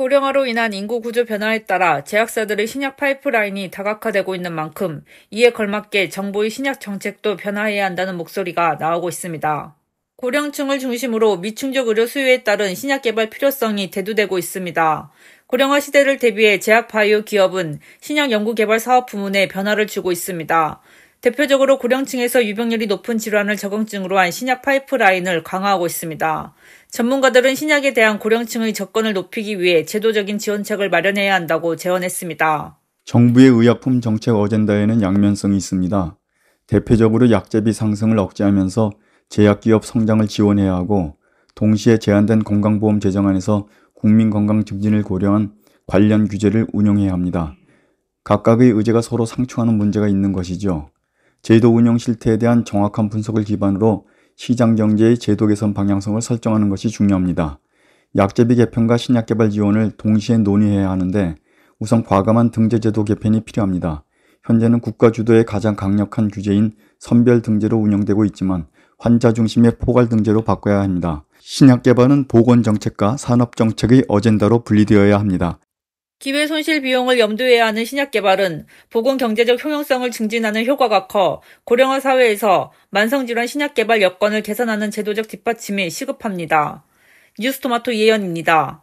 고령화로 인한 인구 구조 변화에 따라 제약사들의 신약 파이프라인이 다각화되고 있는 만큼 이에 걸맞게 정부의 신약 정책도 변화해야 한다는 목소리가 나오고 있습니다. 고령층을 중심으로 미충족 의료 수요에 따른 신약 개발 필요성이 대두되고 있습니다. 고령화 시대를 대비해 제약 바이오 기업은 신약 연구 개발 사업 부문에 변화를 주고 있습니다. 대표적으로 고령층에서 유병률이 높은 질환을 적응증으로 한 신약 파이프라인을 강화하고 있습니다. 전문가들은 신약에 대한 고령층의 접근을 높이기 위해 제도적인 지원책을 마련해야 한다고 제언했습니다. 정부의 의약품 정책 어젠다에는 양면성이 있습니다. 대표적으로 약제비 상승을 억제하면서 제약기업 성장을 지원해야 하고 동시에 제한된 건강보험 제정안에서 국민 건강 증진을 고려한 관련 규제를 운영해야 합니다. 각각의 의제가 서로 상충하는 문제가 있는 것이죠. 제도 운영 실태에 대한 정확한 분석을 기반으로 시장 경제의 제도 개선 방향성을 설정하는 것이 중요합니다. 약제비 개편과 신약 개발 지원을 동시에 논의해야 하는데 우선 과감한 등재제도 개편이 필요합니다. 현재는 국가 주도의 가장 강력한 규제인 선별 등재로 운영되고 있지만 환자 중심의 포괄 등재로 바꿔야 합니다. 신약 개발은 보건 정책과 산업 정책의 어젠다로 분리되어야 합니다. 기회 손실 비용을 염두에 하는 신약 개발은 보건 경제적 효용성을 증진하는 효과가 커 고령화 사회에서 만성질환 신약 개발 여건을 개선하는 제도적 뒷받침이 시급합니다. 뉴스토마토 예연입니다.